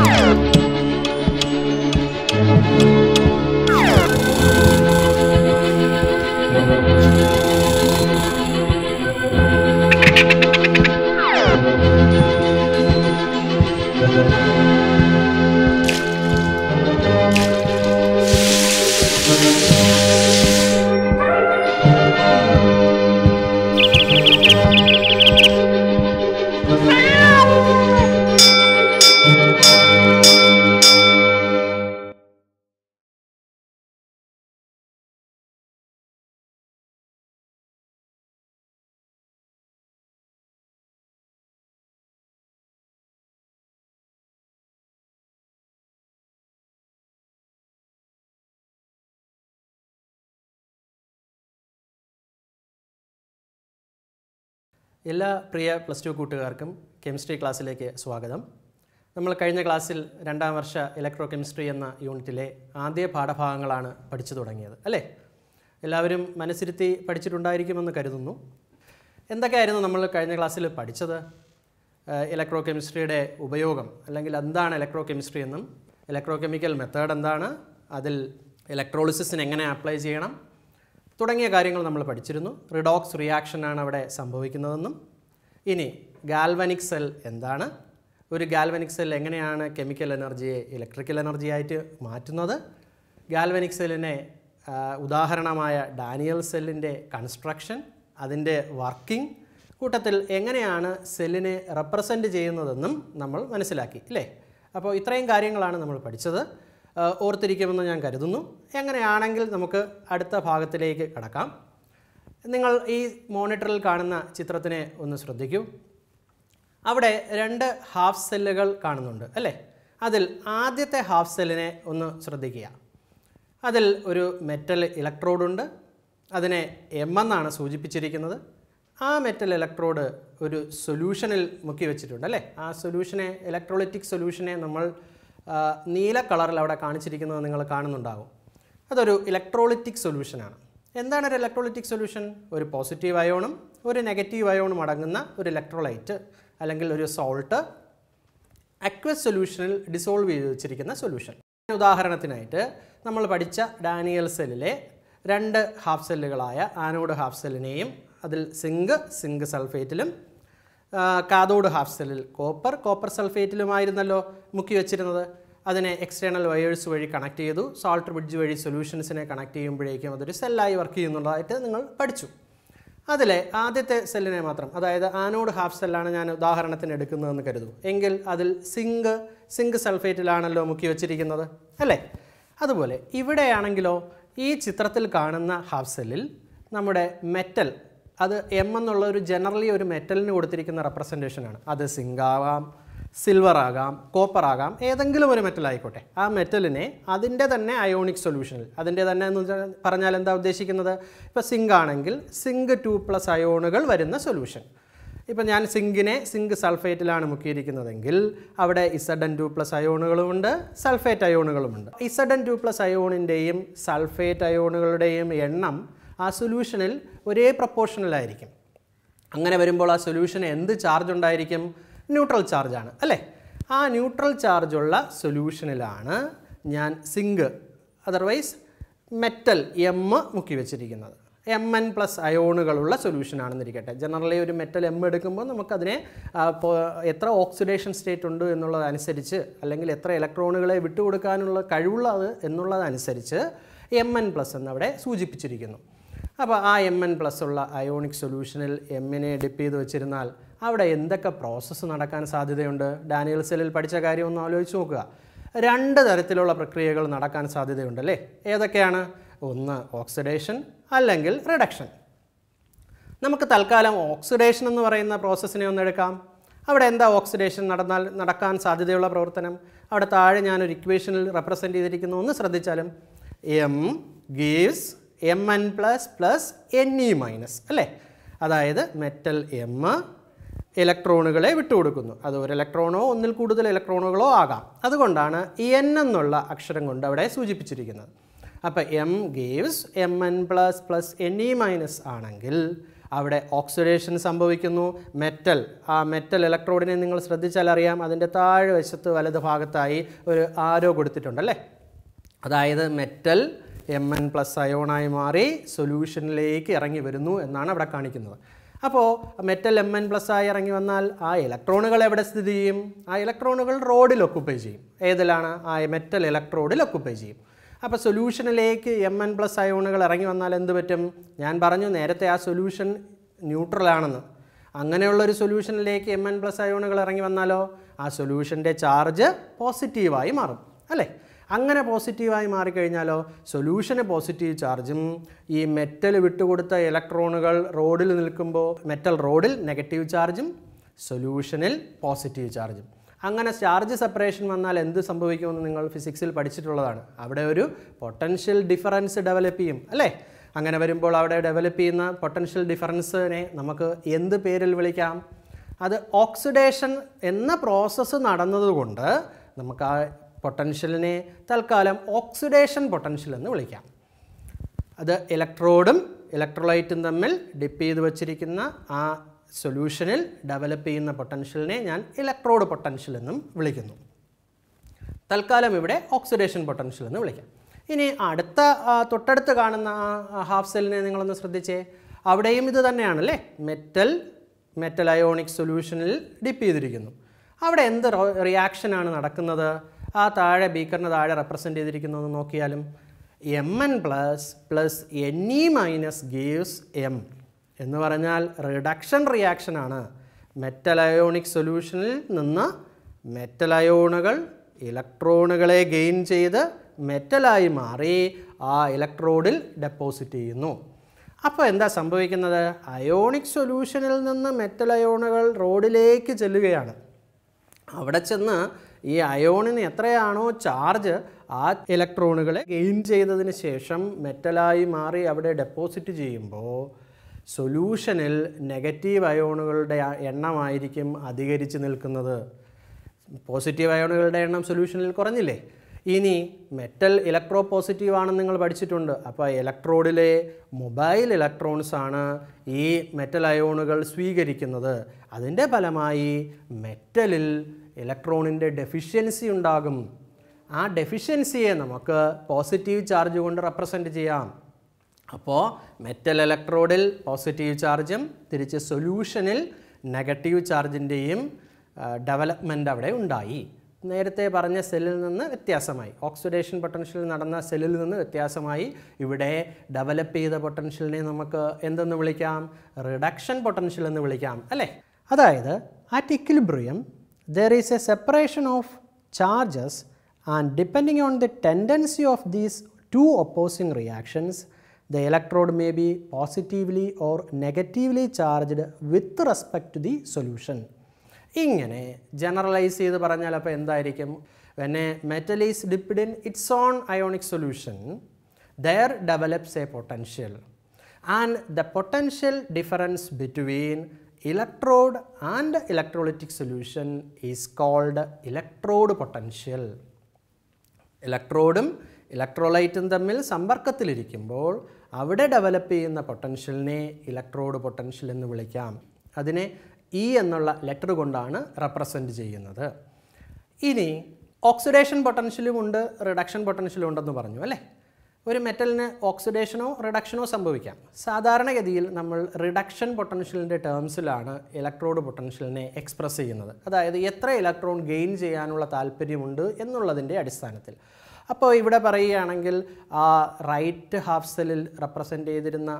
Oh! എല്ലാ പ്രിയ plus two കൂട്ടുകാർക്കും കെമിസ്ട്രി ക്ലാസ്സിലേക്ക് സ്വാഗതം നമ്മൾ കഴിഞ്ഞ ക്ലാസ്സിൽ രണ്ടാം വർഷ ഇലക്ട്രോ കെമിസ്ട്രി എന്ന യൂണിറ്റിലെ ആദ്യ പാഠഭാഗങ്ങളാണ് പഠിച്ചു തുടങ്ങിയത് അല്ലേ എല്ലാവരും മനസ്സിരുത്തി പഠിച്ചിട്ടുണ്ടായിരിക്കുമെന്ന് കരുതുന്നു എന്തൊക്കെയായിരുന്നു നമ്മൾ കഴിഞ്ഞ ക്ലാസ്സിൽ പഠിച്ചത് ഇലക്ട്രോ കെമിസ്ട്രിയുടെ ഉപയോഗം അല്ലെങ്കിൽ എന്താണ് ഇലക്ട്രോ കെമിസ്ട്രി എന്നും ഇലക്ട്രോ കെമിക്കൽ മെത്തേഡ് എന്താണ് അതിൽ ഇലക്ട്രോളിസിന് എങ്ങനെ അപ്ലൈ ചെയ്യണം തുടങ്ങിയ കാര്യങ്ങൾ നമ്മൾ പഠിച്ചിരുന്നു റിഡോക്സ് റിയാക്ഷൻ ആണ് അവിടെ സംഭവിക്കുന്നതെന്നും ഇനി ഗാൽവനിക് സെൽ എന്താണ് ഒരു ഗാൽവനിക് സെൽ എങ്ങനെയാണ് കെമിക്കൽ എനർജിയെ ഇലക്ട്രിക്കൽ എനർജി ആയിട്ട് മാറ്റുന്നത് ഗാൽവനിക് സെല്ലിനെ ഉദാഹരണമായ ഡാനിയൽ സെല്ലിൻ്റെ കൺസ്ട്രക്ഷൻ അതിൻ്റെ വർക്കിംഗ് കൂട്ടത്തിൽ എങ്ങനെയാണ് സെല്ലിനെ റെപ്രസെൻറ്റ് ചെയ്യുന്നതെന്നും നമ്മൾ മനസ്സിലാക്കി അല്ലേ അപ്പോൾ ഇത്രയും കാര്യങ്ങളാണ് നമ്മൾ പഠിച്ചത് ഓർത്തിരിക്കുമെന്ന് ഞാൻ കരുതുന്നു എങ്ങനെയാണെങ്കിൽ നമുക്ക് അടുത്ത ഭാഗത്തിലേക്ക് കടക്കാം നിങ്ങൾ ഈ മോണിറ്ററിൽ കാണുന്ന ചിത്രത്തിനെ ഒന്ന് ശ്രദ്ധിക്കൂ അവിടെ രണ്ട് ഹാഫ് സെല്ലുകൾ കാണുന്നുണ്ട് അല്ലേ അതിൽ ആദ്യത്തെ ഹാഫ് സെല്ലിനെ ഒന്ന് ശ്രദ്ധിക്കുക അതിൽ ഒരു മെറ്റൽ ഇലക്ട്രോഡുണ്ട് അതിനെ എം എന്നാണ് സൂചിപ്പിച്ചിരിക്കുന്നത് ആ മെറ്റൽ ഇലക്ട്രോഡ് ഒരു സൊല്യൂഷനിൽ മുക്കി വെച്ചിട്ടുണ്ട് അല്ലേ ആ സൊല്യൂഷനെ ഇലക്ട്രോളിറ്റിക് സൊല്യൂഷനെ നമ്മൾ നീല കളറിൽ അവിടെ കാണിച്ചിരിക്കുന്നത് നിങ്ങൾ കാണുന്നുണ്ടാകും അതൊരു ഇലക്ട്രോളിറ്റിക് സൊല്യൂഷനാണ് എന്താണ് ഒരു ഇലക്ട്രോളിറ്റിക് സൊല്യൂഷൻ ഒരു പോസിറ്റീവ് അയോണും ഒരു നെഗറ്റീവ് അയോണും അടങ്ങുന്ന ഒരു ഇലക്ട്രോലൈറ്റ് അല്ലെങ്കിൽ ഒരു സോൾട്ട് അക്വസ് സൊല്യൂഷനിൽ ഡിസോൾവ് ചെയ്ത് വെച്ചിരിക്കുന്ന സൊല്യൂഷൻ ഉദാഹരണത്തിനായിട്ട് നമ്മൾ പഠിച്ച ഡാനിയൽ സെല്ലിലെ രണ്ട് ഹാഫ് സെല്ലുകളായ ആനോഡ് ഹാഫ് സെല്ലിനെയും അതിൽ സിങ്ക് സിങ്ക് സൾഫേറ്റിലും കാതോഡ് ഹാഫ് സെല്ലിൽ കോപ്പർ കോപ്പർ സൾഫേറ്റിലുമായിരുന്നല്ലോ മുക്കി വെച്ചിരുന്നത് അതിനെ എക്സ്റ്റേണൽ വയേഴ്സ് വഴി കണക്ട് ചെയ്തു സോൾട്ട് ബ്രിഡ്ജ് വഴി സൊല്യൂഷൻസിനെ കണക്ട് ചെയ്യുമ്പോഴേക്കും അതൊരു സെല്ലായി വർക്ക് ചെയ്യുന്നുള്ളതായിട്ട് നിങ്ങൾ പഠിച്ചു അതിലെ ആദ്യത്തെ സെല്ലിനെ മാത്രം അതായത് ആനോഡ് ഹാഫ് സെല്ലാണ് ഞാൻ ഉദാഹരണത്തിന് എടുക്കുന്നതെന്ന് കരുതൂ എങ്കിൽ അതിൽ സിങ്ക് സിങ്ക് സൾഫേറ്റിലാണല്ലോ മുക്കി വെച്ചിരിക്കുന്നത് അല്ലേ അതുപോലെ ഇവിടെയാണെങ്കിലോ ഈ ചിത്രത്തിൽ കാണുന്ന ഹാഫ് സെല്ലിൽ നമ്മുടെ മെറ്റൽ അത് എം എന്നുള്ള ഒരു ജനറലി ഒരു മെറ്റലിന് കൊടുത്തിരിക്കുന്ന റെപ്രസെൻറ്റേഷനാണ് അത് സിങ്ക് ആവാം സിൽവർ ആകാം കോപ്പർ ആകാം ഏതെങ്കിലും ഒരു മെറ്റൽ ആയിക്കോട്ടെ ആ മെറ്റലിനെ അതിൻ്റെ തന്നെ അയോണിക് സൊല്യൂഷനിൽ അതിൻ്റെ തന്നെ എന്ന് പറഞ്ഞാൽ എന്താ ഉദ്ദേശിക്കുന്നത് ഇപ്പോൾ സിങ്ക് ആണെങ്കിൽ സിങ്ക് ടു പ്ലസ് അയോണുകൾ വരുന്ന സൊല്യൂഷൻ ഇപ്പം ഞാൻ സിങ്കിനെ സിങ്ക് സൾഫേറ്റിലാണ് മുക്കിയിരിക്കുന്നതെങ്കിൽ അവിടെ ഇസഡൻ ടു പ്ലസ് അയോണുകളുമുണ്ട് സൾഫേറ്റ് അയോണുകളുമുണ്ട് ഇസഡൻ ടു പ്ലസ് അയോണിൻ്റെയും സൾഫേറ്റ് അയോണുകളുടെയും എണ്ണം ആ സൊല്യൂഷനിൽ ഒരേ പ്രപ്പോർഷനിലായിരിക്കും അങ്ങനെ വരുമ്പോൾ ആ സൊല്യൂഷന് എന്ത് ചാർജ് ഉണ്ടായിരിക്കും ന്യൂട്രൽ ചാർജാണ് അല്ലേ ആ ന്യൂട്രൽ ചാർജുള്ള സൊല്യൂഷനിലാണ് ഞാൻ സിങ്ക് അതർവൈസ് മെറ്റൽ എം മുക്കി വെച്ചിരിക്കുന്നത് എം എൻ പ്ലസ് അയോണുകളുള്ള സൊല്യൂഷനാണെന്നിരിക്കട്ടെ ജനറലി ഒരു മെറ്റൽ എം എടുക്കുമ്പോൾ നമുക്കതിനെ എത്ര ഓക്സിഡേഷൻ സ്റ്റേറ്റ് ഉണ്ട് എന്നുള്ളതനുസരിച്ച് അല്ലെങ്കിൽ എത്ര ഇലക്ട്രോണുകളെ വിട്ടുകൊടുക്കാനുള്ള കഴിവുള്ളത് എന്നുള്ളതനുസരിച്ച് എം എൻ പ്ലസ് എന്നവിടെ സൂചിപ്പിച്ചിരിക്കുന്നു അപ്പോൾ ആ എം എൻ പ്ലസ് ഉള്ള അയോണിക് സൊല്യൂഷനിൽ എമ്മിനെ ഡിപ്പ് ചെയ്ത് വെച്ചിരുന്നാൽ അവിടെ എന്തൊക്കെ പ്രോസസ്സ് നടക്കാൻ സാധ്യതയുണ്ട് ഡാനിയൽ സെല്ലിൽ പഠിച്ച കാര്യം ഒന്ന് ആലോചിച്ച് നോക്കുക രണ്ട് തരത്തിലുള്ള പ്രക്രിയകൾ നടക്കാൻ സാധ്യതയുണ്ട് അല്ലേ ഏതൊക്കെയാണ് ഒന്ന് ഓക്സിഡേഷൻ അല്ലെങ്കിൽ റിഡക്ഷൻ നമുക്ക് തൽക്കാലം ഓക്സിഡേഷൻ എന്ന് പറയുന്ന പ്രോസസ്സിനെ ഒന്ന് എടുക്കാം അവിടെ എന്താ ഓക്സിഡേഷൻ നടന്നാൽ നടക്കാൻ സാധ്യതയുള്ള പ്രവർത്തനം അവിടെ താഴെ ഞാനൊരു ഇക്വേഷനിൽ റെപ്രസെൻ്റ് ചെയ്തിരിക്കുന്നു ഒന്ന് ശ്രദ്ധിച്ചാലും M gives M N plus plus N E minus അല്ലേ അതായത് മെറ്റൽ എം ഇലക്ട്രോണുകളെ വിട്ടുകൊടുക്കുന്നു അത് ഒരു ഇലക്ട്രോണോ ഒന്നിൽ കൂടുതൽ ഇലക്ട്രോണുകളോ ആകാം അതുകൊണ്ടാണ് എൻ എന്നുള്ള അക്ഷരം കൊണ്ട് അവിടെ സൂചിപ്പിച്ചിരിക്കുന്നത് അപ്പോൾ M gives M N plus plus N E minus ആണെങ്കിൽ അവിടെ ഓക്സിഡേഷൻ സംഭവിക്കുന്നു മെറ്റൽ ആ മെറ്റൽ ഇലക്ട്രോഡിനെ നിങ്ങൾ ശ്രദ്ധിച്ചാൽ അറിയാം അതിൻ്റെ വശത്ത് വലത് ഭാഗത്തായി ഒരു ആരോ കൊടുത്തിട്ടുണ്ടല്ലേ അതായത് മെറ്റൽ എം എൻ പ്ലസ് അയോണായി മാറി സൊല്യൂഷനിലേക്ക് ഇറങ്ങി വരുന്നു എന്നാണ് അവിടെ കാണിക്കുന്നത് അപ്പോൾ മെറ്റൽ എം എൻ പ്ലസ് ആയി ഇറങ്ങി വന്നാൽ ആ ഇലക്ട്രോണുകൾ എവിടെ സ്ഥിതി ചെയ്യും ആ ഇലക്ട്രോണുകൾ റോഡിൽ ഒക്കുപ്പൈ ചെയ്യും ഏതിലാണ് ആ മെറ്റൽ ഇലക്ട്രോഡിൽ ഒക്കുപ്പൈ ചെയ്യും അപ്പോൾ സൊല്യൂഷനിലേക്ക് എം എൻ പ്ലസ് അയോണുകൾ ഇറങ്ങി വന്നാൽ എന്ത് പറ്റും ഞാൻ പറഞ്ഞു നേരത്തെ ആ സൊല്യൂഷൻ ന്യൂട്രലാണെന്ന് അങ്ങനെയുള്ളൊരു സൊല്യൂഷനിലേക്ക് എം എൻ പ്ലസ് അയോണുകൾ ഇറങ്ങി വന്നാലോ ആ സൊല്യൂഷൻ്റെ ചാർജ് പോസിറ്റീവായി മാറും അല്ലേ അങ്ങനെ പോസിറ്റീവായി മാറിക്കഴിഞ്ഞാലോ സൊല്യൂഷന് പോസിറ്റീവ് ചാർജും ഈ മെറ്റൽ വിട്ടുകൊടുത്ത ഇലക്ട്രോണുകൾ റോഡിൽ നിൽക്കുമ്പോൾ മെറ്റൽ റോഡിൽ നെഗറ്റീവ് ചാർജും സൊല്യൂഷനിൽ പോസിറ്റീവ് ചാർജും അങ്ങനെ ചാർജ് സെപ്പറേഷൻ വന്നാൽ എന്ത് സംഭവിക്കുമെന്ന് നിങ്ങൾ ഫിസിക്സിൽ പഠിച്ചിട്ടുള്ളതാണ് അവിടെ ഒരു പൊട്ടൻഷ്യൽ ഡിഫറൻസ് ഡെവലപ്പ് ചെയ്യും അല്ലേ അങ്ങനെ വരുമ്പോൾ അവിടെ ഡെവലപ്പ് ചെയ്യുന്ന പൊട്ടൻഷ്യൽ ഡിഫറൻസിനെ നമുക്ക് എന്ത് പേരിൽ വിളിക്കാം അത് ഓക്സിഡേഷൻ എന്ന പ്രോസസ്സ് നടന്നതുകൊണ്ട് നമുക്ക് ആ പൊട്ടൻഷ്യലിനെ തൽക്കാലം ഓക്സിഡേഷൻ പൊട്ടൻഷ്യൽ എന്ന് വിളിക്കാം അത് ഇലക്ട്രോഡും ഇലക്ട്രോലൈറ്റും തമ്മിൽ ഡിപ്പ് ചെയ്ത് വച്ചിരിക്കുന്ന ആ സൊല്യൂഷനിൽ ഡെവലപ്പ് ചെയ്യുന്ന പൊട്ടൻഷ്യലിനെ ഞാൻ ഇലക്ട്രോഡ് പൊട്ടൻഷ്യൽ എന്നും വിളിക്കുന്നു തൽക്കാലം ഇവിടെ ഓക്സിഡേഷൻ പൊട്ടൻഷ്യൽ എന്ന് വിളിക്കാം ഇനി അടുത്ത തൊട്ടടുത്ത് കാണുന്ന ഹാഫ് സെല്ലിനെ നിങ്ങളൊന്ന് ശ്രദ്ധിച്ചേ അവിടെയും ഇത് തന്നെയാണല്ലേ metal metal ionic solution dip ചെയ്തിരിക്കുന്നു അവിടെ എന്ത് റിയാക്ഷനാണ് നടക്കുന്നത് ആ താഴെ ബീക്കറിന് താഴെ റെപ്രസെൻ്റ് ചെയ്തിരിക്കുന്നതെന്ന് നോക്കിയാലും M N plus plus N E minus gives M എന്ന് പറഞ്ഞാൽ റിഡക്ഷൻ റിയാക്ഷനാണ് മെറ്റലയോണിക് സൊല്യൂഷനിൽ നിന്ന് മെറ്റലയോണുകൾ ഇലക്ട്രോണുകളെ ഗെയിൻ ചെയ്ത് മെറ്റലായി മാറി ആ ഇലക്ട്രോഡിൽ ഡെപ്പോസിറ്റ് ചെയ്യുന്നു അപ്പോൾ എന്താ സംഭവിക്കുന്നത് അയോണിക് സൊല്യൂഷനിൽ നിന്ന് മെറ്റൽ അയോണുകൾ റോഡിലേക്ക് ചെല്ലുകയാണ് അവിടെ ചെന്ന് ഈ അയോണിന് എത്രയാണോ ചാർജ് ആ ഇലക്ട്രോണുകളെ ഗെയിൻ ചെയ്തതിന് ശേഷം മെറ്റലായി മാറി അവിടെ ഡെപ്പോസിറ്റ് ചെയ്യുമ്പോൾ സൊല്യൂഷനിൽ നെഗറ്റീവ് അയോണുകളുടെ എണ്ണമായിരിക്കും അധികരിച്ച് നിൽക്കുന്നത് പോസിറ്റീവ് അയോണുകളുടെ എണ്ണം സൊല്യൂഷനിൽ കുറഞ്ഞില്ലേ ഇനി മെറ്റൽ ഇലക്ട്രോ പോസിറ്റീവ് ആണെന്ന് നിങ്ങൾ പഠിച്ചിട്ടുണ്ട് അപ്പോൾ ഇലക്ട്രോഡിലെ മൊബൈൽ ഇലക്ട്രോൺസ് ആണ് ഈ മെറ്റൽ അയോണുകൾ സ്വീകരിക്കുന്നത് അതിൻ്റെ ഫലമായി മെറ്റലിൽ ഇലക്ട്രോണിൻ്റെ ഡെഫിഷ്യൻസി ഉണ്ടാകും ആ ഡെഫിഷ്യൻസിയെ നമുക്ക് പോസിറ്റീവ് ചാർജ് കൊണ്ട് റെപ്രസെൻറ്റ് ചെയ്യാം അപ്പോൾ മെറ്റൽ ഇലക്ട്രോഡിൽ പോസിറ്റീവ് ചാർജും തിരിച്ച് സൊല്യൂഷനിൽ നെഗറ്റീവ് ചാർജിൻ്റെയും ഡെവലപ്മെൻ്റ് അവിടെ ഉണ്ടായി നേരത്തെ പറഞ്ഞ സെല്ലിൽ നിന്ന് വ്യത്യാസമായി ഓക്സിഡേഷൻ പൊട്ടൻഷ്യൽ നടന്ന സെല്ലിൽ നിന്ന് വ്യത്യാസമായി ഇവിടെ ഡെവലപ്പ് ചെയ്ത പൊട്ടൻഷ്യലിനെ നമുക്ക് എന്തെന്ന് വിളിക്കാം റിഡക്ഷൻ പൊട്ടൻഷ്യൽ എന്ന് വിളിക്കാം അല്ലേ അതായത് at equilibrium there is a separation of charges and depending on the tendency of these two opposing reactions, the electrode may be positively or negatively charged with respect to the solution. ഇങ്ങനെ generalise ചെയ്ത് പറഞ്ഞാൽ അപ്പോൾ എന്തായിരിക്കും when a metal is dipped in its own ionic solution there develops a potential and the potential difference electrode and electrolytic solution is called electrode potential. ഇലക്ട്രോഡും ഇലക്ട്രോലൈറ്റും തമ്മിൽ സമ്പർക്കത്തിലിരിക്കുമ്പോൾ അവിടെ ഡെവലപ്പ് ചെയ്യുന്ന പൊട്ടൻഷ്യലിനെ ഇലക്ട്രോഡ് പൊട്ടൻഷ്യൽ എന്ന് വിളിക്കാം അതിനെ ഇ e എന്നുള്ള ലെറ്റർ കൊണ്ടാണ് റെപ്രസെൻറ്റ് ചെയ്യുന്നത് ഇനി ഓക്സിഡേഷൻ പൊട്ടൻഷ്യലും ഉണ്ട് റിഡക്ഷൻ പൊട്ടൻഷ്യലും ഉണ്ടെന്ന് പറഞ്ഞു അല്ലേ ഒരു മെറ്റലിന് ഓക്സിഡേഷനോ റിഡക്ഷനോ സംഭവിക്കാം സാധാരണഗതിയിൽ നമ്മൾ റിഡക്ഷൻ പൊട്ടൻഷ്യലിൻ്റെ ടേംസിലാണ് ഇലക്ട്രോഡ് പൊട്ടൻഷ്യലിനെ എക്സ്പ്രസ് ചെയ്യുന്നത് അതായത് എത്ര ഇലക്ട്രോൺ ഗെയിൻ ചെയ്യാനുള്ള താല്പര്യമുണ്ട് എന്നുള്ളതിൻ്റെ അടിസ്ഥാനത്തിൽ അപ്പോൾ ഇവിടെ പറയുകയാണെങ്കിൽ ആ റൈറ്റ് ഹാഫ് സെല്ലിൽ റെപ്രസെൻ്റ് ചെയ്തിരുന്ന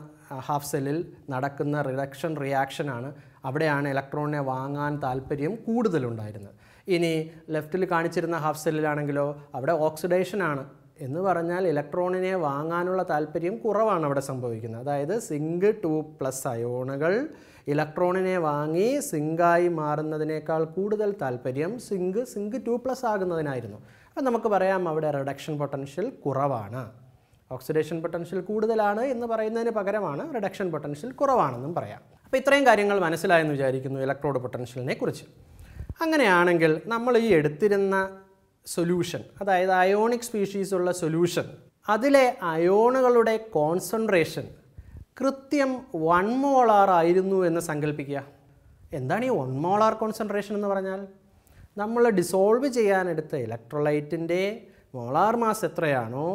ഹാഫ് സെല്ലിൽ നടക്കുന്ന റിഡക്ഷൻ റിയാക്ഷനാണ് അവിടെയാണ് ഇലക്ട്രോണിനെ വാങ്ങാൻ താല്പര്യം കൂടുതലുണ്ടായിരുന്നത് ഇനി ലെഫ്റ്റിൽ കാണിച്ചിരുന്ന ഹാഫ് സെല്ലിലാണെങ്കിലോ അവിടെ ഓക്സിഡേഷനാണ് എന്ന് പറഞ്ഞാൽ ഇലക്ട്രോണിനെ വാങ്ങാനുള്ള താല്പര്യം കുറവാണ് അവിടെ സംഭവിക്കുന്നത് അതായത് സിങ്ക് ടു പ്ലസ് അയോണുകൾ ഇലക്ട്രോണിനെ വാങ്ങി സിങ്കായി മാറുന്നതിനേക്കാൾ കൂടുതൽ താല്പര്യം സിങ്ക് സിങ്ക് ടു പ്ലസ് ആകുന്നതിനായിരുന്നു അപ്പം നമുക്ക് പറയാം അവിടെ റിഡക്ഷൻ പൊട്ടൻഷ്യൽ കുറവാണ് ഓക്സിഡേഷൻ പൊട്ടൻഷ്യൽ കൂടുതലാണ് എന്ന് പറയുന്നതിന് പകരമാണ് റിഡക്ഷൻ പൊട്ടൻഷ്യൽ കുറവാണെന്നും പറയാം അപ്പോൾ ഇത്രയും കാര്യങ്ങൾ മനസ്സിലായെന്ന് വിചാരിക്കുന്നു ഇലക്ട്രോഡ് പൊട്ടൻഷ്യലിനെ കുറിച്ച് അങ്ങനെയാണെങ്കിൽ നമ്മൾ ഈ എടുത്തിരുന്ന സൊല്യൂഷൻ അതായത് അയോണിക് സ്പീഷീസ് ഉള്ള സൊല്യൂഷൻ അതിലെ അയോണുകളുടെ കോൺസെൻട്രേഷൻ കൃത്യം വൺ മോളാർ ആയിരുന്നു എന്ന് സങ്കല്പിക്കുക എന്താണ് ഈ വൺ മോളാർ കോൺസെൻട്രേഷൻ എന്ന് പറഞ്ഞാൽ നമ്മൾ ഡിസോൾവ് ചെയ്യാനെടുത്ത ഇലക്ട്രോലൈറ്റിൻ്റെ മോളാർ മാസ് എത്രയാണോ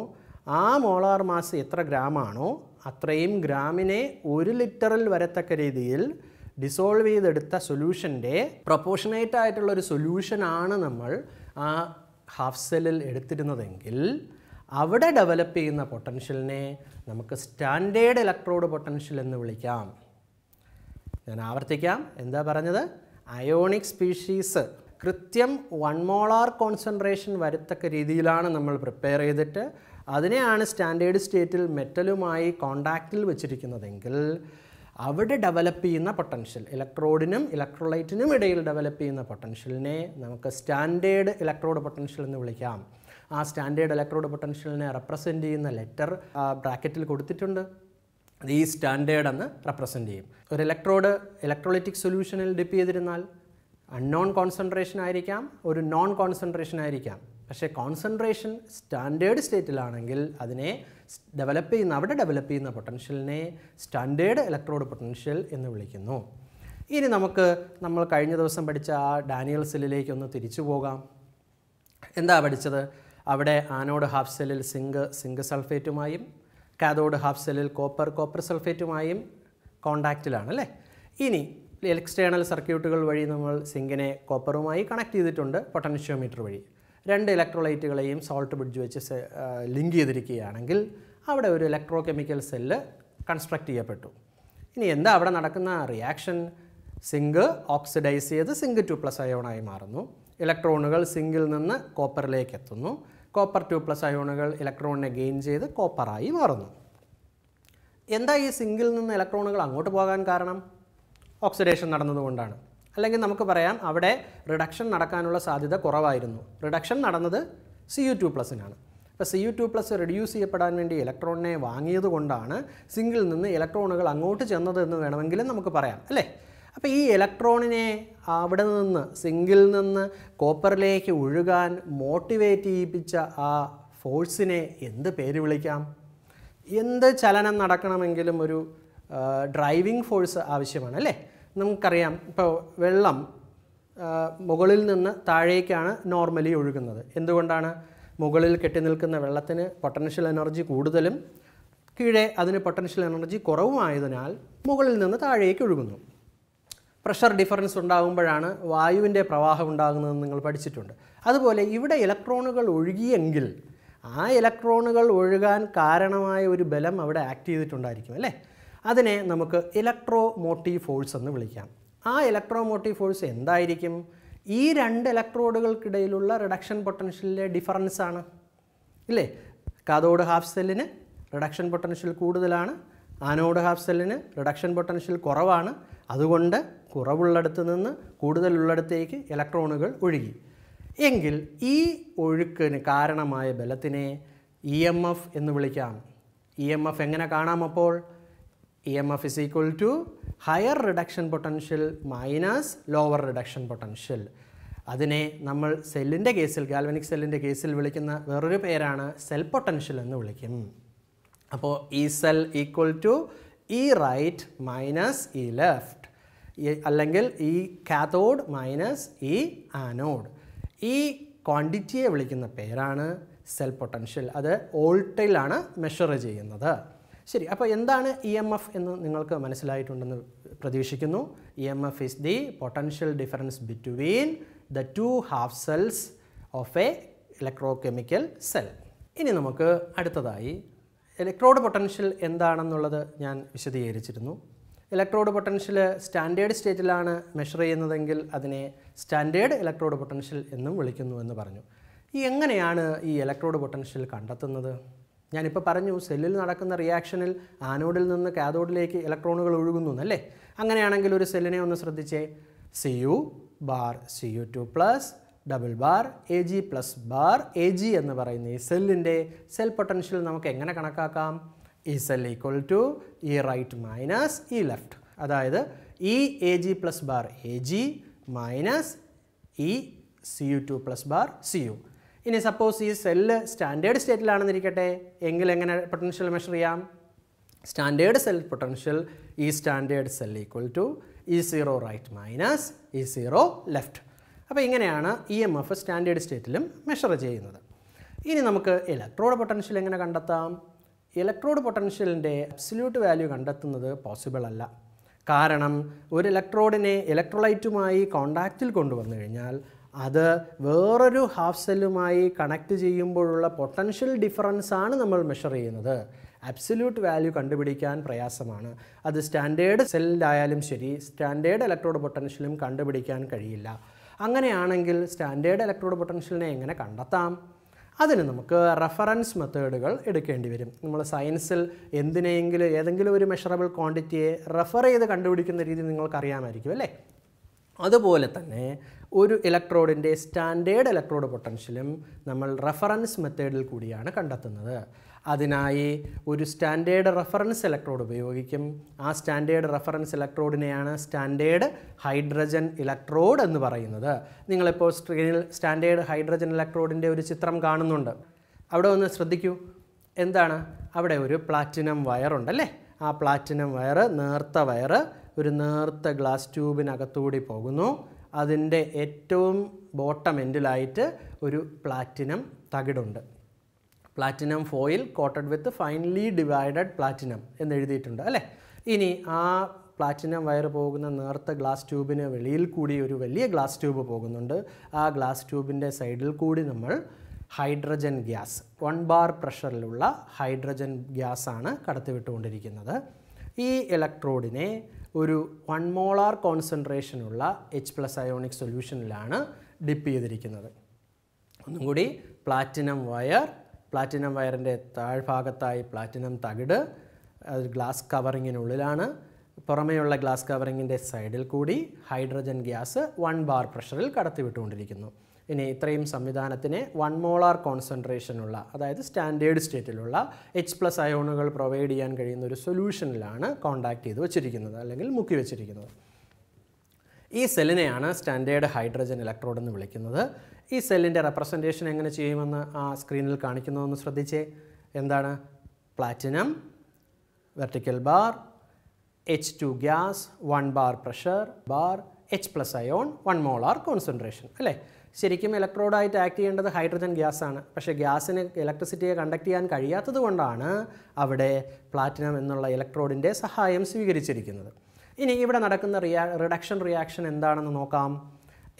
ആ മോളാർ മാസ് എത്ര ഗ്രാമാണോ അത്രയും ഗ്രാമിനെ ഒരു ലിറ്ററിൽ വരത്തക്ക രീതിയിൽ ഡിസോൾവ് ചെയ്തെടുത്ത സൊല്യൂഷൻ്റെ പ്രൊപ്പോഷനേറ്റ് ആയിട്ടുള്ള ഒരു സൊല്യൂഷനാണ് നമ്മൾ ആ ഹാഫ് സെല്ലിൽ എടുത്തിരുന്നതെങ്കിൽ അവിടെ ഡെവലപ്പ് ചെയ്യുന്ന പൊട്ടൻഷ്യലിനെ നമുക്ക് സ്റ്റാൻഡേർഡ് ഇലക്ട്രോഡ് പൊട്ടൻഷ്യൽ എന്ന് വിളിക്കാം ഞാൻ ആവർത്തിക്കാം എന്താ പറഞ്ഞത് അയോണിക് സ്പീഷീസ് കൃത്യം വൺ മോളാർ കോൺസെൻട്രേഷൻ വരത്തക്ക രീതിയിലാണ് നമ്മൾ പ്രിപ്പയർ ചെയ്തിട്ട് അതിനെയാണ് സ്റ്റാൻഡേർഡ് സ്റ്റേറ്റിൽ മെറ്റലുമായി കോണ്ടാക്റ്റിൽ വെച്ചിരിക്കുന്നതെങ്കിൽ അവിടെ ഡെവലപ്പ് ചെയ്യുന്ന പൊട്ടൻഷ്യൽ ഇലക്ട്രോഡിനും ഇലക്ട്രോലൈറ്റിനും ഇടയിൽ ഡെവലപ്പ് ചെയ്യുന്ന പൊട്ടൻഷ്യലിനെ നമുക്ക് സ്റ്റാൻഡേർഡ് ഇലക്ട്രോഡ് പൊട്ടൻഷ്യൽ എന്ന് വിളിക്കാം ആ സ്റ്റാൻഡേർഡ് ഇലക്ട്രോഡ് പൊട്ടൻഷ്യലിനെ റെപ്രസെൻ്റ് ചെയ്യുന്ന ലെറ്റർ ബ്രാക്കറ്റിൽ കൊടുത്തിട്ടുണ്ട് ഈ സ്റ്റാൻഡേർഡ് എന്ന് റെപ്രസെൻ്റ് ചെയ്യും ഒരു ഇലക്ട്രോഡ് ഇലക്ട്രോലൈറ്റിക് സൊല്യൂഷനിൽ ഡിപ്പ് ചെയ്തിരുന്നാൽ അൺനോൺ കോൺസെൻട്രേഷൻ ആയിരിക്കാം ഒരു നോൺ കോൺസെൻട്രേഷൻ ആയിരിക്കാം പക്ഷേ കോൺസെൻട്രേഷൻ സ്റ്റാൻഡേർഡ് സ്റ്റേറ്റിലാണെങ്കിൽ അതിനെ ഡെവലപ്പ് ചെയ്യുന്ന അവിടെ ഡെവലപ്പ് ചെയ്യുന്ന പൊട്ടൻഷ്യലിനെ സ്റ്റാൻഡേർഡ് ഇലക്ട്രോഡ് പൊട്ടൻഷ്യൽ എന്ന് വിളിക്കുന്നു ഇനി നമുക്ക് നമ്മൾ കഴിഞ്ഞ ദിവസം പഠിച്ച ആ ഡാനിയൽ സെല്ലിലേക്ക് ഒന്ന് തിരിച്ചു പോകാം എന്താ പഠിച്ചത് അവിടെ ആനോഡ് ഹാഫ് സെല്ലിൽ സിങ്ക് സിങ്ക് സൾഫേറ്റുമായും കാതോഡ് ഹാഫ് സെല്ലിൽ കോപ്പർ കോപ്പർ സൾഫേറ്റുമായും കോണ്ടാക്റ്റിലാണ് അല്ലേ ഇനി എക്സ്റ്റേണൽ സർക്യൂട്ടുകൾ വഴി നമ്മൾ സിങ്കിനെ കോപ്പറുമായി കണക്ട് ചെയ്തിട്ടുണ്ട് പൊട്ടൻഷ്യോമീറ്റർ വഴി രണ്ട് ഇലക്ട്രോലൈറ്റുകളെയും സോൾട്ട് ബ്രിഡ്ജ് വെച്ച് ലിങ്ക് ചെയ്തിരിക്കുകയാണെങ്കിൽ അവിടെ ഒരു ഇലക്ട്രോ കെമിക്കൽ സെല്ല് കൺസ്ട്രക്റ്റ് ചെയ്യപ്പെട്ടു ഇനി എന്താ അവിടെ നടക്കുന്ന റിയാക്ഷൻ സിങ്ക് ഓക്സിഡൈസ് ചെയ്ത് സിങ്ക് ടു പ്ലസ് അയോണായി മാറുന്നു ഇലക്ട്രോണുകൾ സിങ്കിൽ നിന്ന് കോപ്പറിലേക്ക് എത്തുന്നു കോപ്പർ ടു പ്ലസ് അയോണുകൾ ഇലക്ട്രോണിനെ ഗെയിൻ ചെയ്ത് കോപ്പറായി മാറുന്നു എന്താ ഈ സിങ്കിൽ നിന്ന് ഇലക്ട്രോണുകൾ അങ്ങോട്ട് പോകാൻ കാരണം ഓക്സിഡേഷൻ നടന്നതുകൊണ്ടാണ് അല്ലെങ്കിൽ നമുക്ക് പറയാം അവിടെ റിഡക്ഷൻ നടക്കാനുള്ള സാധ്യത കുറവായിരുന്നു റിഡക്ഷൻ നടന്നത് സി യു ടു പ്ലസിനാണ് ഇപ്പോൾ C U two plus reduce ചെയ്യപ്പെടാൻ വേണ്ടി ഇലക്ട്രോണിനെ വാങ്ങിയത് കൊണ്ടാണ് സിംഗിൽ നിന്ന് ഇലക്ട്രോണുകൾ അങ്ങോട്ട് ചെന്നത് എന്ന് വേണമെങ്കിലും നമുക്ക് പറയാം അല്ലേ അപ്പോൾ ഈ ഇലക്ട്രോണിനെ അവിടെ നിന്ന് സിംഗിൽ നിന്ന് കോപ്പറിലേക്ക് ഒഴുകാൻ മോട്ടിവേറ്റ് ചെയ്യിപ്പിച്ച ആ ഫോഴ്സിനെ എന്ത് പേര് വിളിക്കാം എന്ത് ചലനം നടക്കണമെങ്കിലും ഒരു ഡ്രൈവിംഗ് ഫോഴ്സ് ആവശ്യമാണ് അല്ലേ നമുക്കറിയാം ഇപ്പോൾ വെള്ളം മുകളിൽ നിന്ന് താഴേക്കാണ് നോർമലി ഒഴുകുന്നത് എന്തുകൊണ്ടാണ് മുകളിൽ കെട്ടി നിൽക്കുന്ന വെള്ളത്തിന് പൊട്ടൻഷ്യൽ എനർജി കൂടുതലും കീഴേ അതിന് പൊട്ടൻഷ്യൽ എനർജി കുറവുമായതിനാൽ മുകളിൽ നിന്ന് താഴേക്ക് ഒഴുകുന്നു പ്രഷർ ഡിഫറൻസ് ഉണ്ടാകുമ്പോഴാണ് വായുവിൻ്റെ പ്രവാഹം ഉണ്ടാകുന്നതെന്ന് നിങ്ങൾ പഠിച്ചിട്ടുണ്ട് അതുപോലെ ഇവിടെ ഇലക്ട്രോണുകൾ ഒഴുകിയെങ്കിൽ ആ ഇലക്ട്രോണുകൾ ഒഴുകാൻ കാരണമായ ഒരു ബലം അവിടെ ആക്ട് ചെയ്തിട്ടുണ്ടായിരിക്കും അല്ലേ അതിനെ നമുക്ക് ഇലക്ട്രോ മോട്ടീവ് ഫോഴ്സ് എന്ന് വിളിക്കാം ആ ഇലക്ട്രോ മോട്ടീവ് ഫോഴ്സ് എന്തായിരിക്കും ഈ രണ്ട് ഇലക്ട്രോഡുകൾക്കിടയിലുള്ള റിഡക്ഷൻ പൊട്ടൻഷ്യലിലെ ഡിഫറൻസ് ആണ് ഇല്ലേ കാതോഡ് ഹാഫ് സെല്ലിന് റിഡക്ഷൻ പൊട്ടൻഷ്യൽ കൂടുതലാണ് ആനോഡ് ഹാഫ് സെല്ലിന് റിഡക്ഷൻ പൊട്ടൻഷ്യൽ കുറവാണ് അതുകൊണ്ട് കുറവുള്ളിടത്ത് നിന്ന് കൂടുതലുള്ളിടത്തേക്ക് ഇലക്ട്രോണുകൾ ഒഴുകി എങ്കിൽ ഈ ഒഴുക്കിന് കാരണമായ ബലത്തിനെ ഇ എം എഫ് എന്ന് വിളിക്കാം ഇ എം എഫ് എങ്ങനെ കാണാം അപ്പോൾ E M F is equal to higher reduction potential minus lower reduction potential അതിനെ നമ്മൾ സെല്ലിൻ്റെ കേസിൽ ഗാൽവനിക് സെല്ലിൻ്റെ കേസിൽ വിളിക്കുന്ന വേറൊരു പേരാണ് സെൽ പൊട്ടൻഷ്യൽ എന്ന് വിളിക്കും അപ്പോൾ E cell equal to E right minus E left അല്ലെങ്കിൽ e e E cathode minus E anode ഈ ക്വാണ്ടിറ്റിയെ വിളിക്കുന്ന പേരാണ് സെൽ പൊട്ടൻഷ്യൽ അത് ഓൾട്ടയിലാണ് മെഷർ ചെയ്യുന്നത് ശരി അപ്പോൾ എന്താണ് ഇ എം എഫ് എന്ന് നിങ്ങൾക്ക് മനസ്സിലായിട്ടുണ്ടെന്ന് പ്രതീക്ഷിക്കുന്നു E M F is the potential difference between the two half cells of a electrochemical cell ഇനി നമുക്ക് അടുത്തതായി ഇലക്ട്രോഡ് പൊട്ടൻഷ്യൽ എന്താണെന്നുള്ളത് ഞാൻ വിശദീകരിച്ചിരുന്നു ഇലക്ട്രോഡ് പൊട്ടൻഷ്യൽ സ്റ്റാൻഡേർഡ് സ്റ്റേറ്റിലാണ് മെഷർ ചെയ്യുന്നതെങ്കിൽ അതിനെ സ്റ്റാൻഡേർഡ് ഇലക്ട്രോഡ് പൊട്ടൻഷ്യൽ എന്നും വിളിക്കുന്നു എന്ന് പറഞ്ഞു ഈ എങ്ങനെയാണ് ഈ ഇലക്ട്രോഡ് പൊട്ടൻഷ്യൽ കണ്ടെത്തുന്നത് ഞാനിപ്പോൾ പറഞ്ഞു സെല്ലിൽ നടക്കുന്ന റിയാക്ഷനിൽ ആനോഡിൽ നിന്ന് കാഥോഡിലേക്ക് ഇലക്ട്രോണുകൾ ഒഴുകുന്നു എന്നല്ലേ അങ്ങനെയാണെങ്കിൽ ഒരു സെല്ലിനെ ഒന്ന് ശ്രദ്ധിച്ചേ C U bar C U two plus double bar A G plus bar A G എന്ന് പറയുന്ന ഈ സെല്ലിൻ്റെ സെൽ പൊട്ടൻഷ്യൽ നമുക്ക് എങ്ങനെ കണക്കാക്കാം E cell equal to E right minus E left അതായത് E A G plus bar A G minus E C U two plus bar C U ഇനി suppose ഈ സെല്ല് സ്റ്റാൻഡേർഡ് സ്റ്റേറ്റിലാണെന്നിരിക്കട്ടെ എങ്കിൽ എങ്ങനെ പൊട്ടൻഷ്യൽ മെഷർ ചെയ്യാം standard cell potential E standard cell equal to E zero right minus E zero left അപ്പോൾ ഇങ്ങനെയാണ് E M F standard സ്റ്റേറ്റിലും measure ചെയ്യുന്നത് ഇനി നമുക്ക് ഇലക്ട്രോഡ് പൊട്ടൻഷ്യൽ എങ്ങനെ കണ്ടെത്താം ഇലക്ട്രോഡ് പൊട്ടൻഷ്യലിൻ്റെ അബ്സല്യൂട്ട് വാല്യൂ കണ്ടെത്തുന്നത് പോസിബിൾ അല്ല കാരണം ഒരു ഇലക്ട്രോഡിനെ ഇലക്ട്രോലൈറ്റുമായി കോണ്ടാക്റ്റിൽ കൊണ്ടുവന്നു കഴിഞ്ഞാൽ അത് വേറൊരു ഹാഫ് സെല്ലുമായി കണക്ട് ചെയ്യുമ്പോഴുള്ള പൊട്ടൻഷ്യൽ ഡിഫറൻസ് ആണ് നമ്മൾ മെഷർ ചെയ്യുന്നത് അബ്സല്യൂട്ട് വാല്യൂ കണ്ടുപിടിക്കാൻ പ്രയാസമാണ് അത് സ്റ്റാൻഡേർഡ് സെല്ലിലായാലും ശരി സ്റ്റാൻഡേർഡ് ഇലക്ട്രോഡ് പൊട്ടൻഷ്യലും കണ്ടുപിടിക്കാൻ കഴിയില്ല അങ്ങനെയാണെങ്കിൽ സ്റ്റാൻഡേർഡ് ഇലക്ട്രോഡ് പൊട്ടൻഷ്യലിനെ എങ്ങനെ കണ്ടെത്താം അതിന് നമുക്ക് റെഫറൻസ് മെത്തേഡുകൾ എടുക്കേണ്ടി വരും നമ്മൾ സയൻസിൽ എന്തിനെയെങ്കിലും ഏതെങ്കിലും ഒരു മെഷറബിൾ ക്വാണ്ടിറ്റിയെ റെഫർ ചെയ്ത് കണ്ടുപിടിക്കുന്ന രീതി നിങ്ങൾക്കറിയാമായിരിക്കും അല്ലേ അതുപോലെ തന്നെ ഒരു ഇലക്ട്രോഡിൻ്റെ സ്റ്റാൻഡേർഡ് ഇലക്ട്രോഡ് പൊട്ടൻഷ്യലും നമ്മൾ റെഫറൻസ് മെത്തേഡിൽ കൂടിയാണ് കണ്ടെത്തുന്നത് അതിനായി ഒരു സ്റ്റാൻഡേർഡ് റെഫറൻസ് ഇലക്ട്രോഡ് ഉപയോഗിക്കും ആ സ്റ്റാൻഡേർഡ് റെഫറൻസ് ഇലക്ട്രോഡിനെയാണ് സ്റ്റാൻഡേർഡ് ഹൈഡ്രജൻ ഇലക്ട്രോഡ് എന്ന് പറയുന്നത് നിങ്ങളിപ്പോൾ സ്ക്രീനിൽ സ്റ്റാൻഡേർഡ് ഹൈഡ്രജൻ ഇലക്ട്രോഡിൻ്റെ ഒരു ചിത്രം കാണുന്നുണ്ട് അവിടെ ഒന്ന് ശ്രദ്ധിക്കൂ എന്താണ് അവിടെ ഒരു പ്ലാറ്റിനം വയറുണ്ടല്ലേ ആ പ്ലാറ്റിനം വയറ് നേർത്ത വയറ് ഒരു നേർത്ത ഗ്ലാസ് ട്യൂബിനകത്തുകൂടി പോകുന്നു അതിൻ്റെ ഏറ്റവും ബോട്ടം എൻഡിലായിട്ട് ഒരു പ്ലാറ്റിനം തകിടുണ്ട് platinum foil coated with finally divided platinum എന്നെഴുതിയിട്ടുണ്ട് അല്ലേ ഇനി ആ പ്ലാറ്റിനം വയർ പോകുന്ന നേർത്ത ഗ്ലാസ് ട്യൂബിന് വെളിയിൽ കൂടി ഒരു വലിയ ഗ്ലാസ് ട്യൂബ് പോകുന്നുണ്ട് ആ ഗ്ലാസ് ട്യൂബിൻ്റെ സൈഡിൽ കൂടി നമ്മൾ ഹൈഡ്രജൻ ഗ്യാസ് വൺ ബാർ പ്രഷറിലുള്ള ഹൈഡ്രജൻ ഗ്യാസാണ് കടത്തിവിട്ടുകൊണ്ടിരിക്കുന്നത് ഈ ഇലക്ട്രോഡിനെ ഒരു വൺ മോളാർ കോൺസെൻട്രേഷനുള്ള എച്ച് പ്ലസ് അയോണിക് സൊല്യൂഷനിലാണ് ഡിപ്പ് ചെയ്തിരിക്കുന്നത് ഒന്നും കൂടി പ്ലാറ്റിനം വയർ പ്ലാറ്റിനം വയറിൻ്റെ താഴ്ഭാഗത്തായി പ്ലാറ്റിനം തകിട് അത് ഗ്ലാസ് കവറിങ്ങിനുള്ളിലാണ് പുറമേയുള്ള ഗ്ലാസ് കവറിങ്ങിൻ്റെ സൈഡിൽ കൂടി ഹൈഡ്രജൻ ഗ്യാസ് വൺ ബാർ പ്രഷറിൽ കടത്തിവിട്ടുകൊണ്ടിരിക്കുന്നു ഇനി ഇത്രയും സംവിധാനത്തിനെ വൺ മോളാർ കോൺസെൻട്രേഷനുള്ള അതായത് സ്റ്റാൻഡേർഡ് സ്റ്റേറ്റിലുള്ള എച്ച് പ്ലസ് അയോണുകൾ പ്രൊവൈഡ് ചെയ്യാൻ കഴിയുന്ന ഒരു സൊല്യൂഷനിലാണ് കോണ്ടാക്ട് ചെയ്ത് വെച്ചിരിക്കുന്നത് അല്ലെങ്കിൽ മുക്കി വെച്ചിരിക്കുന്നത് ഈ സെല്ലിനെയാണ് സ്റ്റാൻഡേർഡ് ഹൈഡ്രജൻ ഇലക്ട്രോഡ് എന്ന് വിളിക്കുന്നത് ഈ സെല്ലിൻ്റെ റെപ്രസെൻറ്റേഷൻ എങ്ങനെ ചെയ്യുമെന്ന് ആ സ്ക്രീനിൽ കാണിക്കുന്നതെന്ന് ശ്രദ്ധിച്ചേ എന്താണ് platinum vertical bar H two gas one bar pressure bar H plus ion one molar concentration അല്ലേ ശരിക്കും ഇലക്ട്രോഡായിട്ട് ആക്ട് ചെയ്യേണ്ടത് ഹൈഡ്രജൻ ഗ്യാസാണ് പക്ഷേ ഗ്യാസിന് ഇലക്ട്രിസിറ്റിയെ കണ്ടക്ട് ചെയ്യാൻ കഴിയാത്തത് കൊണ്ടാണ് അവിടെ പ്ലാറ്റിനം എന്നുള്ള ഇലക്ട്രോഡിൻ്റെ സഹായം സ്വീകരിച്ചിരിക്കുന്നത് ഇനി ഇവിടെ നടക്കുന്ന റിയാ റിഡക്ഷൻ റിയാക്ഷൻ എന്താണെന്ന് നോക്കാം